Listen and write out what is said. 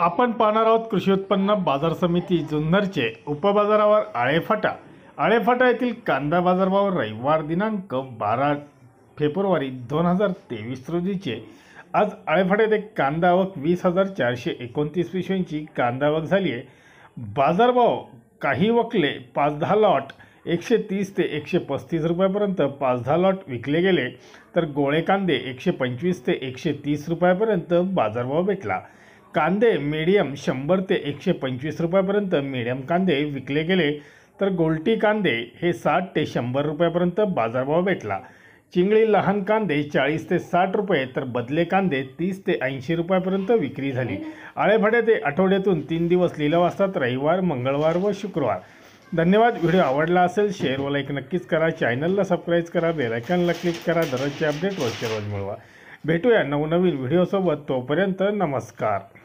आपण पाहणार आहोत कृषी उत्पन्न बाजार समिती जुन्नरचे उपबाजारावर आळेफाटा आळेफाटा येथील कांदा बाजारभाव रविवार दिनांक बारा फेब्रुवारी दोन हजार तेवीस रोजीचे आज आळेफाट्यात एक कांदा आवक वीस हजार चारशे एकोणतीस पिशव्यांची कांदा आवक झाली आहे बाजारभाव काही वकले पाच दहा लॉट एकशे तीस ते एकशे पस्तीस रुपयापर्यंत पाच दहा लॉट विकले गेले तर गोळे कांदे एकशे पंचवीस ते एकशे तीस रुपयापर्यंत बाजारभाव भेटला कांदे मीडियम शंभर ते एकशे पंचवीस रुपयापर्यंत मीडियम कांदे विकले गेले तर गोल्टी कांदे हे साठ ते शंभर रुपयापर्यंत बाजारभाव भेटला चिंगळी लहान कांदे चाळीस ते साठ रुपये तर बदले कांदे तीस ते ऐंशी रुपयापर्यंत विक्री झाली आळेभाड्या ते आठवड्यातून तीन दिवस लिलाव असतात रविवार मंगळवार व शुक्रवार धन्यवाद व्हिडिओ आवडला असेल शेअर व लाईक नक्कीच करा चॅनलला सबस्क्राईब करा बेलायकनला क्लिक करा दररोजचे अपडेट रोजच्या रोज मिळवा भेटूया नवनवीन व्हिडिओसोबत तोपर्यंत नमस्कार